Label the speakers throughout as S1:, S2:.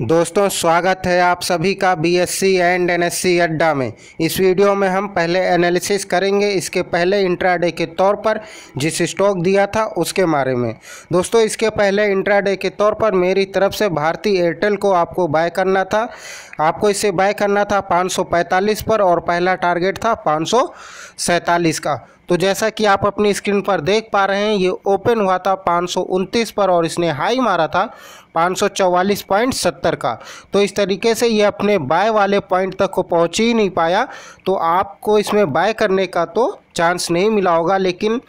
S1: दोस्तों स्वागत है आप सभी का बीएससी एंड एनएससी अड्डा में इस वीडियो में हम पहले एनालिसिस करेंगे इसके पहले इंट्राडे के तौर पर जिस स्टॉक दिया था उसके बारे में दोस्तों इसके पहले इंट्राडे के तौर पर मेरी तरफ से भारतीय एयरटेल को आपको बाय करना था आपको इसे बाय करना था 545 पर और पहला टारगेट था पाँच का तो जैसा कि आप अपनी स्क्रीन पर देख पा रहे हैं ये ओपन हुआ था पाँच पर और इसने हाई मारा था 544.70 का तो इस तरीके से ये अपने बाय वाले पॉइंट तक को पहुँच ही नहीं पाया तो आपको इसमें बाय करने का तो चांस नहीं मिला होगा लेकिन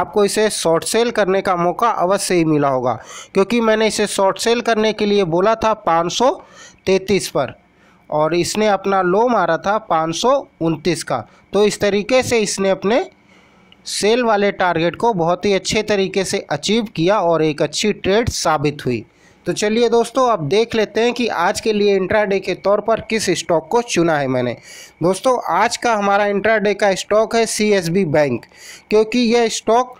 S1: आपको इसे शॉर्ट सेल करने का मौका अवश्य ही मिला होगा क्योंकि मैंने इसे शॉर्ट सेल करने के लिए बोला था पाँच पर और इसने अपना लो मारा था पाँच का तो इस तरीके से इसने अपने सेल वाले टारगेट को बहुत ही अच्छे तरीके से अचीव किया और एक अच्छी ट्रेड साबित हुई तो चलिए दोस्तों अब देख लेते हैं कि आज के लिए इंट्राडे के तौर पर किस स्टॉक को चुना है मैंने दोस्तों आज का हमारा इंट्राडे का स्टॉक है सी बैंक क्योंकि यह स्टॉक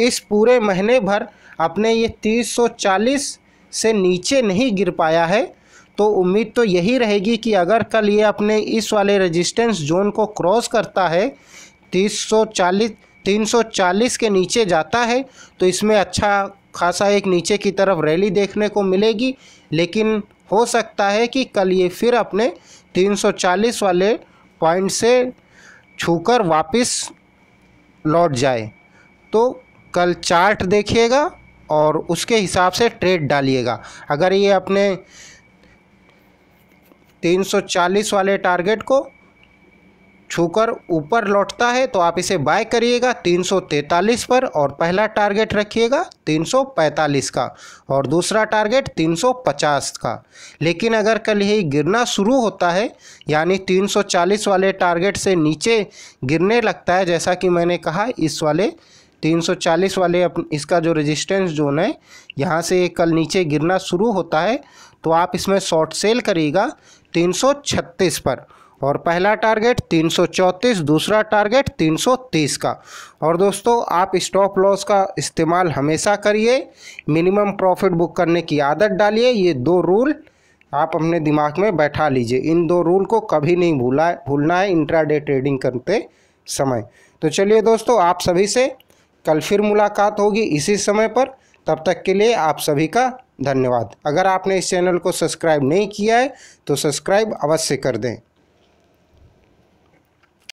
S1: इस पूरे महीने भर अपने ये 340 से नीचे नहीं गिर पाया है तो उम्मीद तो यही रहेगी कि अगर कल ये अपने इस वाले रेजिस्टेंस जोन को क्रॉस करता है तीस 340 के नीचे जाता है तो इसमें अच्छा खासा एक नीचे की तरफ रैली देखने को मिलेगी लेकिन हो सकता है कि कल ये फिर अपने 340 वाले पॉइंट से छूकर वापस लौट जाए तो कल चार्ट देखिएगा और उसके हिसाब से ट्रेड डालिएगा अगर ये अपने 340 वाले टारगेट को छूकर ऊपर लौटता है तो आप इसे बाय करिएगा 343 पर और पहला टारगेट रखिएगा 345 का और दूसरा टारगेट 350 का लेकिन अगर कल यही गिरना शुरू होता है यानी 340 वाले टारगेट से नीचे गिरने लगता है जैसा कि मैंने कहा इस वाले 340 वाले अपन इसका जो रेजिस्टेंस जोन है यहाँ से कल नीचे गिरना शुरू होता है तो आप इसमें शॉर्ट सेल करिएगा 336 पर और पहला टारगेट 334 दूसरा टारगेट 330 का और दोस्तों आप स्टॉप लॉस का इस्तेमाल हमेशा करिए मिनिमम प्रॉफिट बुक करने की आदत डालिए ये दो रूल आप अपने दिमाग में बैठा लीजिए इन दो रूल को कभी नहीं भूला भूलना है इंट्राडे ट्रेडिंग करते समय तो चलिए दोस्तों आप सभी से कल फिर मुलाकात होगी इसी समय पर तब तक के लिए आप सभी का धन्यवाद अगर आपने इस चैनल को सब्सक्राइब नहीं किया है तो सब्सक्राइब अवश्य कर दें